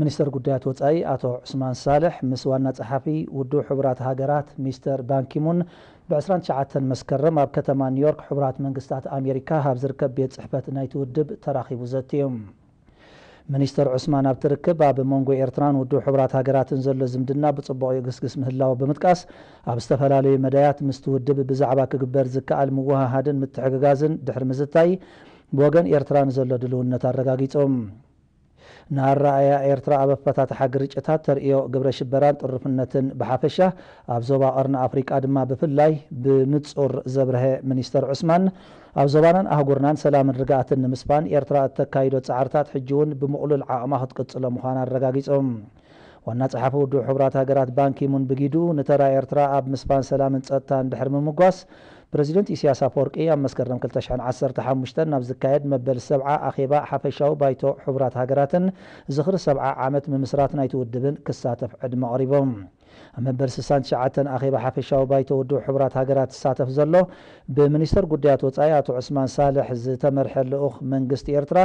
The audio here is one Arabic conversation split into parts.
ሚኒስተር ጉዳያት ወፃኢ ኣቶ ዑስማን ሳልሕ ምስ ዋና ፀሓፊ ውድብ ሕቡራት ሃገራት ሚስተር ባንኪሙን ብ29 መስከረም ኣብ ከተማ ኒውዮርክ ሕቡራት መንግስታት ኣሜሪካ ኣብ ዝርከብ ቤት ፅሕፈት ናይቲ ውድብ ተራኺቡ ዘትዮም ሚኒስተር ዑስማን ኣብ ትርክብ ኣብ መንጎ ኤርትራን ውድብ ሕቡራት ሃገራትን ዘሎ ዝምድና ብፅቡቅ የግስግስ ምህላዊ ብምጥቃስ ኣብ ዝተፈላለዩ መዳያት ምስቲ ውድብ ብዛዕባ ክግበር ዝከኣል ምወሃሃድን ምትሕግጋዝን ድሕሪ ምዝታይ ብወገን ኤርትራን ዘሎ ድልውነት ኣረጋጊፆም ንኣረኣያ ኤርትራ ኣብ ኣፈታትሓ ግርጭታት ተርእዮ ግብረ ሽበራን ጥርፍነትን ብሓፈሻ ኣብ ዞባ ቀርኒ ኣፍሪቃ ድማ ብፍላይ ብንጹር ዘብርሀ ሚኒስተር ዑስማን ኣብ ዞባናን ኣህጉርናን ሰላምን ርግኣትን ንምስፋን ኤርትራ እተካይዶ ፃዕርታት ሕጂ እውን ብምቕሉል ዓቕማ ክትቅፅሎ ምዃን ኣረጋጊፆም ዋና ፀሓፈ ውድብ ሕቡራት ሃገራት ባንኪሙን ብጊዱ ንተራ ኤርትራ ኣብ ምስፋን ሰላምን ፀጥታን ድሕሪ ምምጓስ ፕረዚደንት ኢሳያስ ኣፈወርቂ ኣብ መስከረም 215 ናብ ዝካየድ መበል ሰብዓ ኣኼባ ሓፈሻዊ ባይቶ ሕቡራት ሃገራትን ዝኽሪ ሰብዓ ዓመት ምምስራት ናይቲ ውድብን ክሳተፍ ዕድመ ቀሪቦም ኣብ መበል 69 ኣኼባ ሓፈሻዊ ባይቶ ውድብ ሕቡራት ሃገራት ዝሳተፍ ዘሎ ብሚኒስተር ጉዳያት ወፃኢ ኣቶ ዑስማን ሳልሕ ዝተመርሐ ልኡኽ መንግስቲ ኤርትራ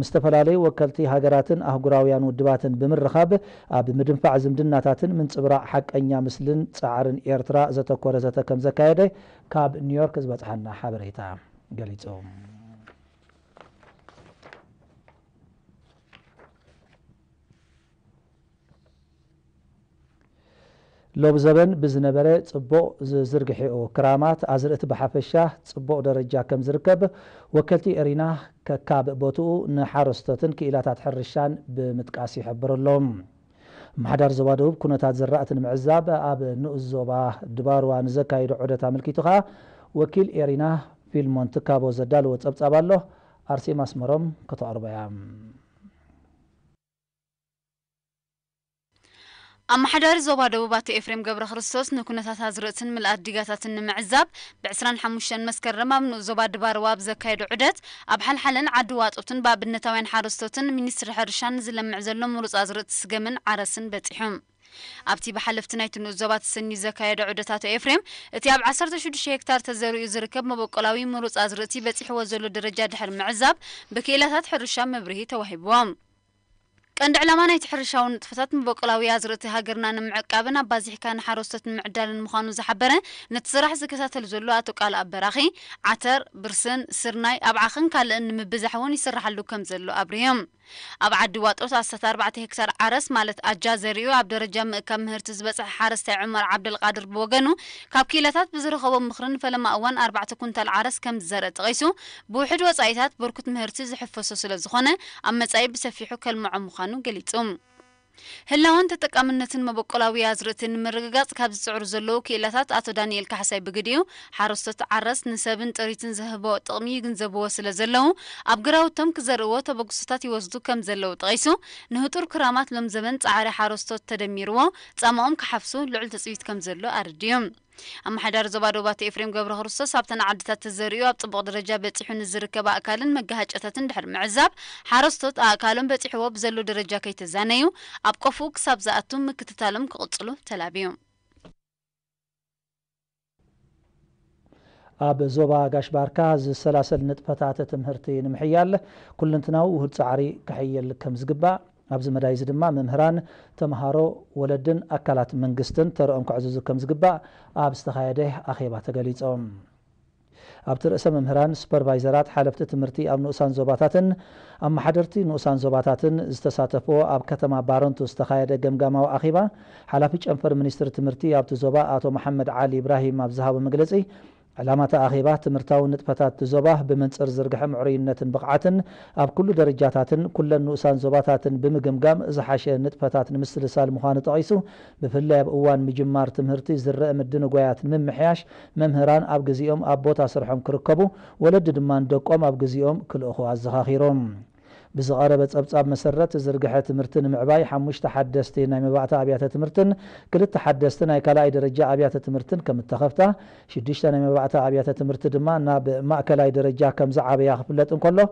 ምስተፈላለዩ ወከልቲ ሃገራትን ኣህጉራውያን ውድባትን ብምርኻብ ኣብ ምድንፋዕ ዝምድናታትን ምንፅብራቕ ሓቀኛ ምስልን ፃዕርን ኤርትራ ዘተኮረ ዘተ ከም ዘካየደ ካብ ኒውዮርክ ዝበፅሐና ሓበሬታ ገሊፆም ሎብ ዘበን ብዝነበረ ፅቡቕ ዝርግሕኡ ክራማት ኣዝርእቲ ብሓፈሻ ፅቡቕ ደረጃ ከም ዝርከብ ወከልቲ ኤሪና ከካብ ቦትኡ ንሓረስቶትን ክኢላታት ሕርሻን ብምጥቃስ ይሕብረሎም ማሕዳር ዞባ ደቡብ ኩነታት ዝራእቲ ንምዕዛብ ኣብ ንኡስ ዞባ ድባርዋ ንዘካይዶ ዑደት ኣመልኪቱ ከዓ ወኪል ኤሪና ፊልሞን ትካቦ ዘዳልዎ ፀብጻብ ኣሎ ኣርሴማ ኣስመሮም ከተቕርበያ ኣመሓዳሪ ዞባ ደቡባቲ ኤፍሬም ገብረ ክርስቶስ ንኩነታት ዝርእትን ምልኣት ዲጋታትን ንምዕዛብ ብ25 መስከረም ኣብ ንኡ ዞባ ድባር ዋብ ዘካየዱ ዑደት ኣብ ሓልሓልን ዓዲ ዋጦትን ብኣብነታውያን ሓረስቶትን ሚኒስትሪ ሕርሻን ዝለምዕ ዘሎ ምሩፅ ኣዝርእቲ ስገምን ዓረስን በፂሖም ኣብቲ ብሓለፍቲ ናይቲ ንኡ ዞባ ተሰኒ ዘካየደ ዑደታት ኤፍሬም እቲ ኣብ 16 ሄክታር ተዘሪኡ ዝርከብ መበቆላዊ ምሩፅ ኣዝርእቲ በፂሕዎ ዘሎ ደረጃ ድሕሪ ምዕዛብ ብክኢላታት ሕርሻ መብርሂ ተዋሂብዎም ቀንዲ ዕላማና እቲ ሕርሻውን ንጥፈታትን በቆላዊ ኣዝርእቲ ሃገርና ንምዕቃብን ኣባዚሕካ ንሓረስቶት ንምዕዳልን ምዃኑ ዝሓበረ ነቲ ስራሕ ዝከታተል ዘሎ ኣቶ ቃል ኣበራኺ ዓተር ብርስን ስርናይ ኣብ ዓኽን ካልእን ንምብዛሕ እውን ይስራሓሉ ከም ዘሎ ኣብርዮም ኣብ ዓዲ ዋጦት 14 ሄክታር ዓረስ ማለት ኣጃ ዘርኡ ኣብ ደረጃ ምእካብ ምህርቲ ዝበፅሐ ሓረስታይ ዑመር ዓብደልቃድር ብወገኑ ካብ ኪለታት ብዝረኸቦ ምኽርን ፈለማ እዋን 4 ኩንታል ዓረስ ከም ዝዘርአ ተቐይሱ ብውሕድ ወፃኢታት በርኩት ምህርቲ ዝሕፈሶ ስለ ዝኾነ ኣብ መጻኢ ብሰፊሑ ከልምዖ ምዃኑ ምዃኑ ገሊጹም ህላውን ተጠቃምነትን መበቆላዊ ኣዝርእትን ንምርግጋጽ ካብ ዝጽዕሩ ዘለዉ ክእላታት ኣቶ ዳንኤል ካሕሳይ ብግድኡ ሓረስቶት ዓረስ ንሰብን ጥሪትን ዝህቦ ጥቕሚ ይግንዘብዎ ስለ ዘለዉ ኣብ ግራውቶም ክዘርእዎ ተበግሶታት ይወስዱ ከም ዘለዉ ጠቒሱ ንህጡር ክራማት ሎም ዘመን ፃዕሪ ሓረስቶት ተደሚርዎ ጻማኦም ክሓፍሱ ልዑል ተጽቢት ከም ዘሎ ኣርድዩ ኣመሓዳሪ ዞባ ደባቲ ኤፍሬም ገብረ ክርስቶስ ኣብተን ዓድታት ተዘርዩ ኣብ ፅቡቅ ደረጃ በፂሑ ንዝርከብ ኣእካልን መጋሃጨታትን ድሕር ምዕዛብ ሓረስቶት ኣእካሎም በፂሕዎ ብዘሎ ደረጃ ከይተዛነዩ ኣብ ቆፉ ክሳብ ዝኣቱ ምክትታሎም ክቕፅሉ ተላብዩ ኣብ ዞባ ጋሽባርካ ዝሰላሰል ንጥፈታት ትምህርቲ ንምሕያል ኩልንትናዊ ውህድ ፃዕሪ ክሕየል ከም ዝግባእ ኣብዚ መዳይ እዚ ድማ መምህራን ተምሃሮ ወለድን ኣካላት መንግስትን ተርኦም ክዕዝዙ ከም ዝግባእ ኣብ ዝተካየደ ኣኼባ ተገሊፆም ኣብቲ ርእሰ መምህራን ሱፐርቫይዘራት ሓለፍቲ ትምህርቲ ኣብ ንኡሳን ዞባታትን ኣብ ማሓደርቲ ንኡሳን ዞባታትን ዝተሳተፍዎ ኣብ ከተማ ባረንቱ ዝተካየደ ገምጋማዊ ኣኼባ ሓላፊ ጨንፈር ሚኒስትሪ ትምህርቲ ኣብቲ ዞባ ኣቶ መሓመድ ዓሊ ኢብራሂም ኣብ ዝሃቦ መግለፂ ዕላማታ ኣኼባ ትምህርታውን ንጥፈታት ዞባ ብመንፅር ዝርግሐ ምዕሩይነትን ብቕዓትን ኣብ ኩሉ ደረጃታትን ኩለን ንኡሳን ዞባታትን ብምግምጋም ዝሓሸ ንጥፈታት ንምስልሳል ምዃኑ ጠቒሱ ብፍላይ ኣብ እዋን ምጅማር ትምህርቲ ዝረአ ምድንጓያት ምምሕያሽ መምህራን ኣብ ግዜኦም ኣብ ቦታ ስርሖም ክርከቡ ወለዲ ድማ ደቆም ኣብ ግዜኦም ክልእኹ ኣዘኻኺሮም بزغربة أبصاب مسرت زرقحة مرتن معباي حمشت حدستي نايم بعت أبيات تمرتن كل تحدست ناي كلا درجة أبيات تمرتن كم تخفتا شدشت نايم بعت أبيات تمرتن ما ناب ما كلا درجة كم زعاب يا خبلت إن كله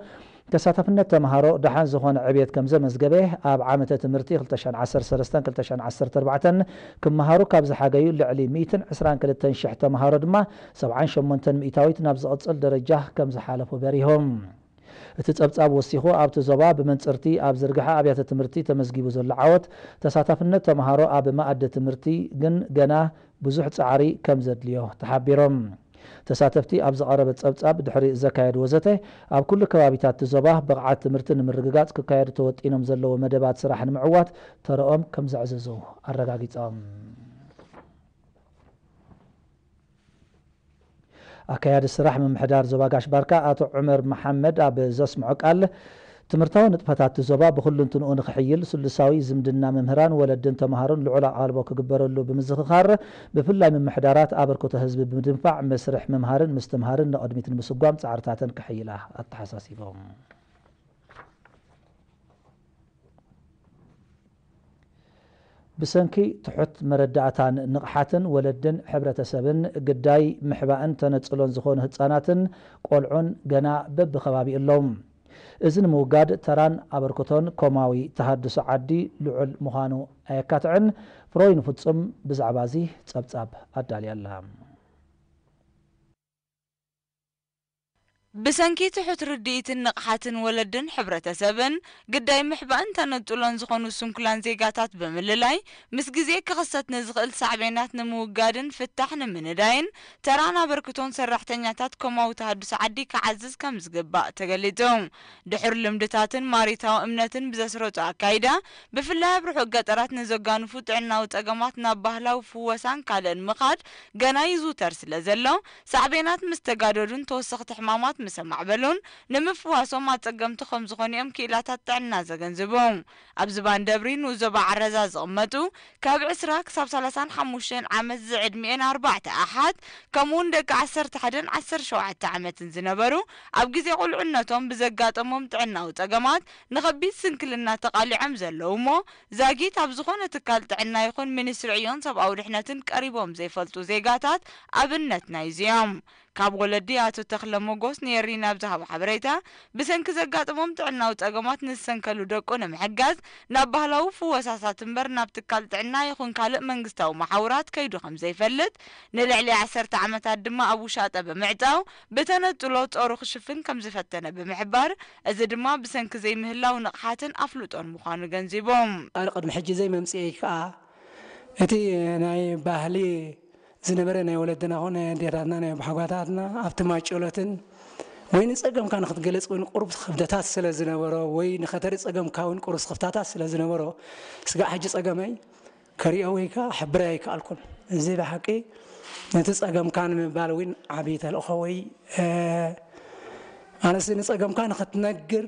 تساتفنا تمهارو دحان زخون عبيت كم زمز قبيه آب عامة تمرتي تشان عصر سرستان خلتشان عصر تربعتن كم مهارو كابز حاقيو لعلي ميتن عسران كلتن شح تمهارو دما سبعان شمونتن ميتاويتنا بزغطسل درجة كم زحالفو بريهم እቲ ፀብፃብ ወሲኹ ኣብቲ ዞባ ብመንፅርቲ ኣብ ዝርግሐ ኣብያተ ትምህርቲ ተመዝጊቡ ዘሎ ዓወት ተሳታፍነት ተምሃሮ ኣብ መኣዲ ትምህርቲ ግን ገና ብዙሕ ፃዕሪ ከም ዘድልዮ ተሓቢሮም ተሳተፍቲ ኣብ ዝቐረበ ጸብጻብ ድሕሪ ዘካየድ ወዘተ ኣብ ኩሉ ከባቢታት ዞባ ብቕዓት ትምህርቲ ንምርግጋፅ ክካየድ ተወጢኖም ዘለዎ መደባት ስራሕ ንምዕዋት ተረኦም ከም ዘዕዘዙ ኣረጋጊፆም ኣከያዲ ስራሕ ምምሕዳር ዞባ ጋሽ ባርካ ኣቶ ዑመር መሓመድ ኣብ ዘስምዖ ቃል ትምህርታዊ ንጥፈታት ዞባ ብኩሉ እንትንኡ ንክሕይል ስሉሳዊ ዝምድና ምምህራን ወለድን ተምሃሮን ልዑል ኣቓልቦ ክግበረሉ ብምዝኽኻር ብፍላይ ምምሕዳራት ኣበርክቶ ህዝቢ ብምድንፋዕ መስርሕ ምምሃርን ምስትምሃርን ንቅድሚት ንምስጓም ፃዕርታትን ክሕይላ ኣተሓሳሲቦም ብሰንኪ ትሑት መረዳእታን ንቕሓትን ወለድን ሕብረተሰብን ግዳይ ምሕባእን ተነፅሎን ዝኾኑ ህፃናትን ቆልዑን ገና በቢ ኸባቢ ኣሎ እዚ ንምውጋድ ተራን ኣበርክቶን ከማዊ ተሃድሶ ዓዲ ልዑል ምዃኑ ኣየካትዕን ፍሮይ ንፍፁም ብዛዕባ እዙ ፀብጻብ ኣዳልያኣላ بسنكي تحت رديت النقحات ولدن حبرة سبن قداي محبان تنطلون زخونو سنكلان زيقاتات بمللاي مس قزيه كغسات نزغل سعبينات نمو قادن فتحن من داين ترانا بركتون سرحتن ياتات كوماو تهدس عدي كعزز كمزقباء تقليتون دحر لمدتاتن ماريتا وامنتن بزسروت عكايدا بفلاي بروحو قطرات نزقان فتعنا وتقامات نباهلا وفوسان كالن مقاد قنايزو ترسل زلو سعبينات مستقادرون توسخت حمامات ምስ ማዕበሉን ንምፍዋሶም ኣፀገምቲ ከም ዝኾኑ እዮም ክኢላታት ጥዕና ዘገንዝቦም ኣብ ዝባን ደብሪ ንዞባ ዓረዛ ዝቕመጡ ካብ 20 ክሳብ 35 ዓመት ዝዕድሚአን ኣርባዕተ ኣሓት ከምኡውን ደቂ 11 17 ዓመትን ዝነበሩ ኣብ ግዜ ቁልዕነቶም ብዘጋጠሞም ጥዕናዊ ፀገማት ንኸቢድ ስንክልና ተቃሊዖም ዘለው እሞ ዛጊት ኣብ ዝኾነ ትካል ጥዕና ይኹን ሚኒስትሪ ዕዮን ሰብኣዊ ድሕነትን ቀሪቦም ዘይፈልጡ ዜጋታት ኣብነት ናይ እዚኦም ካብ ወለዲ ኣቶ ተክለ ሞጎስ ነየሪ ናብ ዝሃቦ ሓበሬታ ብሰንኪ ዘጋጥሞም ጥዕናዊ ፀገማት ንዝሰንከሉ ደቁ ንምሕጋዝ ናብ ባህላዊ ፍወሳሳት እምበር ናብ ትካል ጥዕና ይኹን ካልእ መንግስታዊ ማሕውራት ከይዱ ከም ዘይፈልጥ ንልዕሊ ዓሰርተ ዓመታት ድማ ኣብ ውሻጠ ብምዕጣው ብተነጥሎ ጦሩ ክሽፍን ከም ዝፈተነ ብምሕባር እዚ ድማ ብሰንኪ ዘይምህላው ንቕሓትን ኣፍልጦን ምዃኑ ገንዚቦም ኣብ ቅድሚ ሕጂ ዘይመምፅእ ከዓ እቲ ናይ ባህሊ زنبره نه ولدنا هونه دیرانه نه بحقاتنا افتماش چلوتن وين سقم كان خد جلس وين قرب خد تاس سلا زنبره وين خطر سقم كان قرب خد تاس سلا زنبره سقى حجس سقمي كري أويك حبرايك الكل زي بحكي نتس أجم كان من بالوين عبيت الأخوي أنا سين سقم كان خد نجر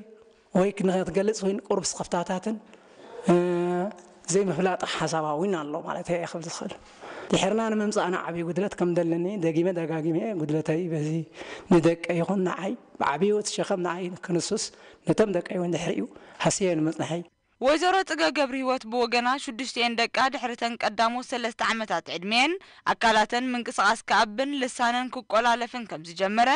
ويك نخد جلس وين قرب خد تاتن زي مفلات حسابه وين الله مالته يا خبز خل دحرنا أنا ممسا أنا عبي قدرت كم دلني دقيمة دقاقيمة قدرتي بزي ندك أي نعي عبي وتشخم نعي كنصص نتم دك أي وندحريو حسيا المصنحي ወይዘሮ ጥገ ገብሪ ህይወት ብወገና ሽዱሽተን ደቃ ድሕርተን ቀዳሞት ሰለስተ ዓመታት ዕድሜን ኣካላተን ምንቅስቓስ ክኣብን ልሳነን ክቆላለፍን ከም ዝጀመረ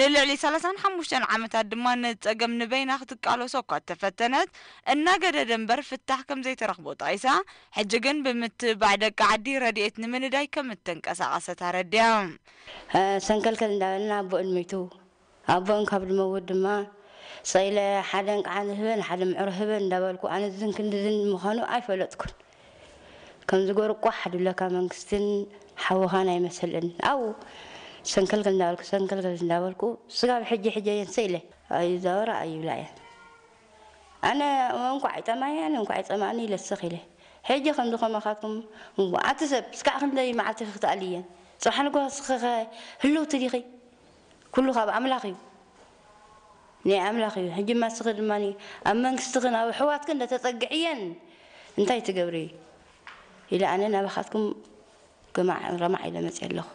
ንልዕሊ 35 ዓመታት ድማ ንፀገም ንበይና ክትቃለሶ እኳ ተፈተነት እናገደደ እምበር ፍታሕ ከም ዘይተረኽቦ ጠቒሳ ሕጂ ግን ብምትባዕ ደቂ ዓዲ ረድኤት ንምንዳይ ከም እተንቀሳቐሰ ታረድያ ሰንከልከል እንዳበልና ኣቦ ዕድሚቱ ኣቦን ካብ ድመውት ድማ سيلا حدن عن هبن حد معر هبن دبلكو عن ذن كن ذن مخانو أي فلتكن كم زجور واحد ولا كم انكستن حو هانا مثلاً أو سنكل كن دبلكو سنكل كن دبلكو سقاب حجي حجي سيلا أي دورة أي ولاية أنا وانكو عيت ما يعني وانكو عيت ما أني للسخيلة حجي خم دخل ما وعتسب سكع خم دي معتف خطأ ليا صح أنا هلو تريخي كله خاب عمل نعم لاخي هجي ما استغل ماني اما استغنى وحواتك انت تطقعين انت تقبري الى انا انا بخاتكم كما رمع الى ما تعلق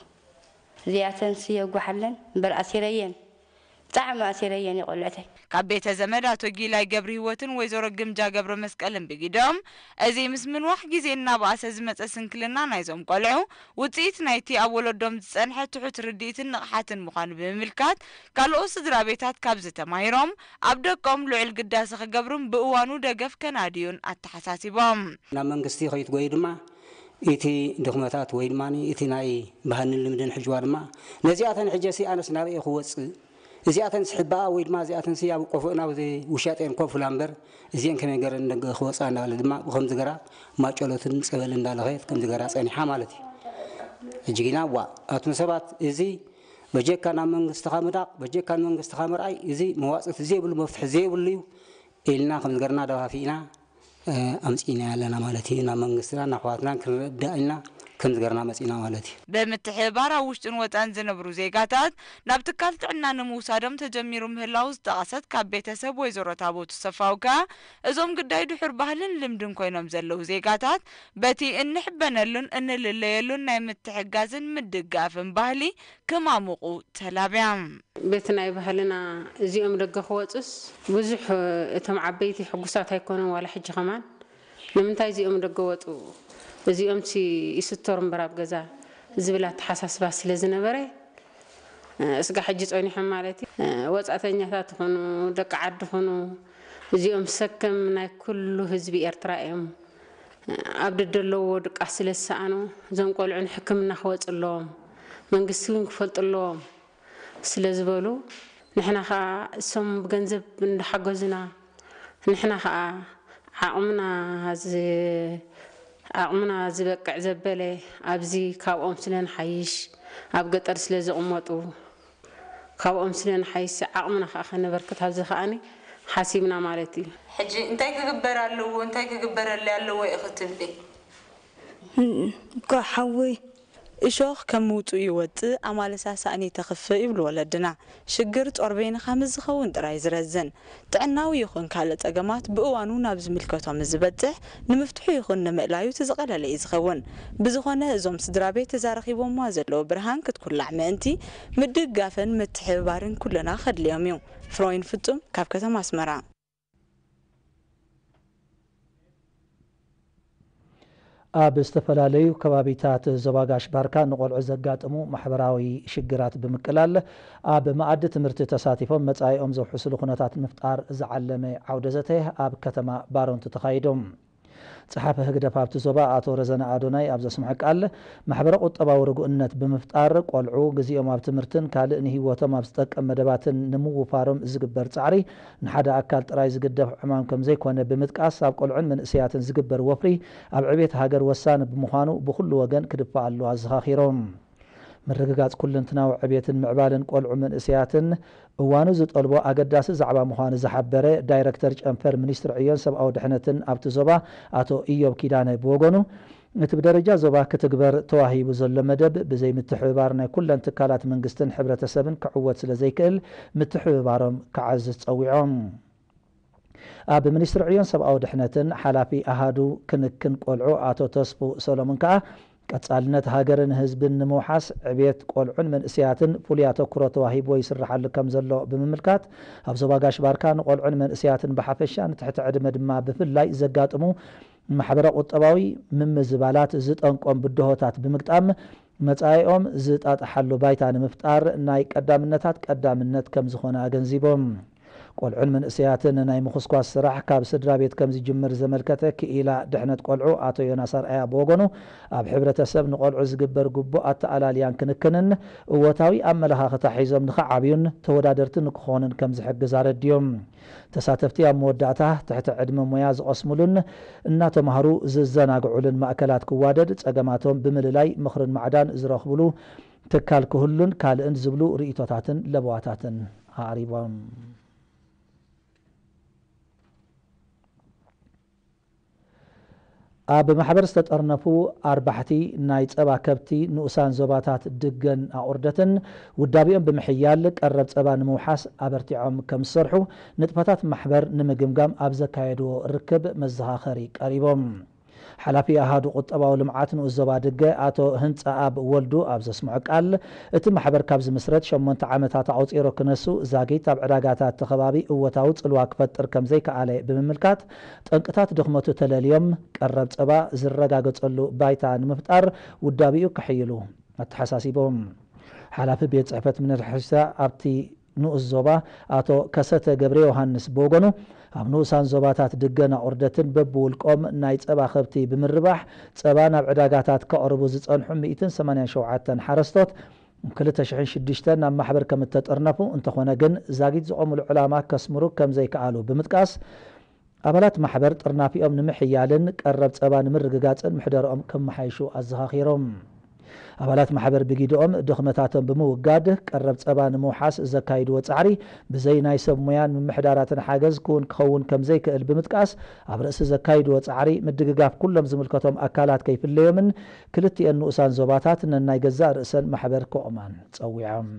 زياتن سي وقحلن بل اسيريين طعم اسيريين يقول لك ካብ ቤተ ዘመድ ኣቶ ጊላይ ገብሪ ህይወትን ወይዘሮ ግምጃ ገብረ መስቀልን ብጊዶም እዚ ምስ ምንዋሕ ግዜ እናባእሰ ዝመፀ ስንክልና ናይዞም ቆልዑ ውፅኢት ናይቲ ኣብ ወለዶም ዝፀንሐ ትሑት ርድኢትን ንቕሓትን ምዃኑ ብምምልካት ካልኦት ስድራ ቤታት ካብ ዝተማሂሮም ኣብ ደቆም ልዑል ግዳሲ ክገብሩን ብእዋኑ ደገፍ ከናድዩን ኣተሓሳሲቦም ናብ መንግስቲ ከይትጎዩ ድማ እቲ ድኽመታት ወይ ድማ እቲ ናይ ባህልን ልምድን ሕጅዋ ድማ ነዚኣተን ሕጀ ሲ ኣነስ ናብኤ ክወፅእ እዚኣተን ስሕባ ወይ ድማ እዚኣተን ስ ኣብ ቆፍእ ናብዚ ውሻጠን ኮፍላ እምበር እዚአን ከመይ ገረ ንደገ ክወፃ እናበለ ድማ ብከምዚ ገራ ማጨሎትን ፀበል እንዳለኸየት ከምዚ ገራ ፀኒሓ ማለት እዩ ሕጂ ግና ዋ ኣቶም ሰባት እዚ በጀካ ናብ መንግስትኻ ምዳቕ በጀካ ንመንግስትኻ ምርኣይ እዚ መዋፅት ዘይብሉ መፍትሒ ዘይብሉ እዩ ኢልና ከምዚ ገርና ደባፊእና ኣምፂና ኣለና ማለት እዩ ናብ መንግስትና ናብ ኣሕዋትና ክንርዳእ ኢልና ከም ዝገርና መፂና ማለት እዩ ብምትሕባር ኣብ ውሽጥን ወፃን ዝነብሩ ዜጋታት ናብ ትካል ጥዕና ንምውሳዶም ተጀሚሩ ምህላው ዝጠቐሰት ካብ ቤተሰብ ወይዘሮ ታቦቱ ሰፋውካ እዞም ግዳይ ድሑር ባህልን ልምድን ኮይኖም ዘለዉ ዜጋታት በቲ እንሕበነሉን እንልለየሉን ናይ ምትሕጋዝን ምድጋፍን ባህሊ ክማምቁ ተላብያ ቤት ናይ ባህልና እዚኦም ደገ ክወፅስ ብዙሕ እቶም ዓበይቲ ሕጉሳት ኣይኮኑን ዋላ ሕጂ ኸማን ንምንታይ እዚኦም ደገ ወፁ እዚኦም ይስተሩ እምበር ኣብ ገዛ ዝብል ኣተሓሳስባ ስለ ዝነበረ እስጋ ሕጂ ፀኒሖም ማለት እዩ ወፃእተኛታት ኮኑ ደቂ ዓዲ ኮኑ እዚኦም ሰከም ናይ ኩሉ ህዝቢ ኤርትራ እዮም ኣብ ደደለዎ ድቃስ ስለ ዝሰኣኑ እዞም ቆልዑ ንሕክምና ክወፅ ኣለዎም መንግስቲ እውን ክፈልጥ ኣለዎም ስለ ዝበሉ ንሕና ከዓ እሶም ብገንዘብ እንዳሓገዙና ንሕና ከዓ ዓቕምና أقمنا زبك عزبلة أبزي كاب أمسلين حيش أب قطر سلز أمته كاب أمسلين حيش أقمنا خاخنا بركة هذا حاسبنا مالتي حجي أنت كبر اللو أنت كبر اللي اللو إختبلي كحوي እሾኽ ከም ምውፁኡ ይወፅእ ኣማለሳሳእኒ ተኽፍእ ይብሉ ወለድና ሽግር ጦር በይንኻ ምዝኸውን ጥራይ ዝረዝን ጥዕናዊ ይኹን ካልእ ፀገማት ብእዋኑ ናብ ዝምልከቶም ዝበፅሕ ንምፍትሑ ይኹን ንምእላዩ ትዝቐለለ እዩ ዝኸውን ብዝኾነ እዞም ስድራ ቤት ተዛረኺቦምዋ ዘለዎ ብርሃን ክትኩላዕ ምእንቲ ምድጋፍን ምትሕብባርን ኩለና ከድልዮም እዩ ፍሮይን ፍፁም ካብ ከተማ ኣስመራ ኣብ ዝተፈላለዩ ከባቢታት ዞባጋሽ ባርካ ንቆልዑ ዘጋጥሙ ማሕበራዊ ሽግራት ብምቅላል ኣብ መኣዲ ትምህርቲ ተሳቲፎም መጻኢኦም ዘውሕስሉ ኩነታት ምፍጣር ዝዓለመ ዓውደዘተይ ኣብ ከተማ ባሮንቲ ተኻይዶም ፅሓፍ ህግደፍ ኣብቲ ዞባ ኣቶ ረዘና ኣዶናይ ኣብ ዘስምሐቃል ማሕበረ ቁጠባዊ ርጉእነት ብምፍጣር ቆልዑ ግዜኦም ኣብ ትምርትን ካልእ ንህወቶም ኣብ ዝጠቀም መደባትን ንምውፋሮም ዝግበር ፃዕሪ ንሓደ ኣካል ጥራይ ዝግደፍ ዕማም ከም ዘይኮነ ብምጥቃስ ኣብ ቆልዑን መንእስያትን ዝግበር ወፍሪ ኣብ ዕብት ሃገር ወሳኒ ብምኳኑ ብኩሉ ወገን ክድፋ ኣለዋ ዘኻኺሮም ምርግጋፅ ኩለን ትናዊ ዕቤትን ምዕባልን ቆልዑ መንእስያትን እዋኑ ዝጠልቦ ኣገዳሲ ዛዕባ ምኳኑ ዝሓበረ ዳይረክተር ጨንፈር ምኒስትሪ ዕዮን ሰብኣዊ ድሕነትን ኣብቲ ዞባ ኣቶ እዮብ ኪዳነ ብወገኑ እቲ ብደረጃ ዞባ ክትግበር ተዋሂቡ ዘሎ መደብ ብዘይ ምትሕብባር ናይ ኩለን ትካላት መንግስትን ሕብረተሰብን ክዕወት ስለ ዘይክእል ምትሕብባሮም ክዓዝ ዝፀዊዖም ኣብ ሚኒስትሪ ዕዮን ሰብኣዊ ድሕነትን ሓላፊ ኣሃዱ ክንክን ቆልዑ ኣቶ ቶስፉ ሰሎሙን ከዓ ቀፃልነት ሃገርን ህዝብን ንምውሓስ ዕብት ቆልዑን መንእስያትን ፍሉይ ኣተክሮ ተዋሂቦወ ይስራሓሉ ከም ዘሎ ብምምልካት ኣብ ዞባ ጋሽባርካ ንቆልዑን መንእስያትን ብሓፈሻንትሕቲ ዕድመ ድማ ብፍላይ ዘጋጥሙ ማሕበረ ቁጠባዊ ምምዝባላት ዝጠንቆም ብድሆታት ብምግጣም መፃየኦም ዝጣጥሓሉ ባይታ ንምፍጣር ናይ ቀዳምነታት ቀዳምነት ከም ዝኾነ ኣገንዚቦም ቆልዑን መንእስያትን ናይ ምኩስኳስ ስራሕ ካብ ስድራ ቤት ከም ዝጅምር ዘመልከተ ክኢላ ድሕነት ቆልዑ ኣቶ ዮናስ ኣርኣያ ብወገኑ ኣብ ሕብረተሰብ ንቆልዑ ዝግበር ግቡእ ኣተኣላልያን ክንክንን እወታዊ ኣመለኻኽታ ሒዞም ንኸዓብዩን ተወዳደርቲ ንክኾኑን ከም ዝሕግዝ ኣረድዮም ተሳተፍቲ ኣብ መወዳእታ ትሕቲ ዕድመ ሙያ ዝቐስሙሉን እናተምሃሩ ዝዘናግዑሉን ማእከላት ክዋደድ ፀገማቶም ብምልላይ ምኽርን ማዕዳን ዝረኽብሉ ትካል ክህሉን ካልእን ዝብሉ ርእቶታትን ለበዋታትን ኣቅሪቦም ኣብ ማሕበር ዝተጠርነፉ ኣርባሕቲ ናይ ፀባ ከብቲ ንኡሳን ዞባታት ድገን ኣቑርደትን ውዳቢኦም ብምሕያል ቀረብ ፀባ ንምውሓስ ኣበርቲዖም ከም ዝሰርሑ ንጥፈታት ማሕበር ንምግምጋም ኣብ ዘካየድዎ ርክብ መዘኻኸሪ ቀሪቦም ሓላፊ ኣሃዱ ቝጠባዊ ልምዓት ንኡስ ዞባ ድገ ኣቶ ህንፃ ኣብ ወልዱ ኣብ ዘስምዖ ቃል እቲ ማሕበር ካብዚ ምስረት 8ተ ዓመታት ኣቆፂሮ ክነሱ ዛጊት ኣብ ዕዳጋታት እቲ ኸባቢ እወታዊ ፅልዋ ክፈጥር ከም ዘይከኣለ ብምምልካት ጠንቅታት ደኽመቱ ተለልዮም ቀረብ ፀባ ዝረጋገፀሉ ባይታ ንምፍጣር ውዳብኡ ክሕይሉ ኣተሓሳሲቦም ሓላፊ ቤት ጽሕፈት ምንትሕሳ ኣብቲ ንኡስ ዞባ ኣቶ ከሰተ ገብረ ዮሃንስ ብወገኑ ኣብ ንኡሳን ዞባታት ድገና ኣቑርደትን በብውልቆም ናይ ፀባ ከብቲ ብምርባሕ ፀባ ናብ ዕዳጋታት ከቕርቡ ዝፀንሑ 187 ሓረስቶት 26 ናብ ማሕበር ከም እተጠርነፉ እንተኾነ ግን ዛጊድ ዝቐምሉ ዕላማ ከስምሩ ከም ዘይከኣሉ ብምጥቃስ ኣባላት ማሕበር ጥርናፊኦም ንምሕያልን ቀረብ ፀባ ንምርግጋፅን ምሕደርኦም ክመሓይሹ ኣዘኻኺሮም ኣባላት ማሕበር ብግድኦም ድኽመታቶም ብምውጋድ ቀረብ ፀባ ንምውሓስ ዘካይድዎ ፃዕሪ ብዘይ ናይ ሰብ ሙያን ምምሕዳራትን ሓገዝ ክውን ክኸውን ከም ዘይክእል ብምጥቃስ ኣብ ርእሲ ዘካይድዎ ፃዕሪ ምድግጋፍ ኩሎም ዝምልከቶም ኣካላት ከይፍለዮምን ክልቲኤን ንኡሳን ዞባታት ነናይ ገዛእ ርእሰን ማሕበር ክቆማን ፀዊዖም